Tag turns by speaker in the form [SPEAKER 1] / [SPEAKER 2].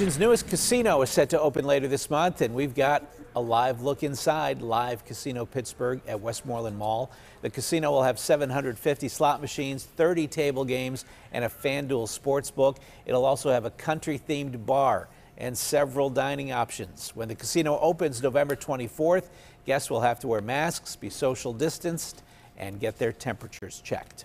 [SPEAKER 1] Washington's newest casino is set to open later this month, and we've got a live look inside Live Casino Pittsburgh at Westmoreland Mall. The casino will have 750 slot machines, 30 table games, and a FanDuel sports book. It'll also have a country themed bar and several dining options. When the casino opens November 24th, guests will have to wear masks, be social distanced, and get their temperatures checked.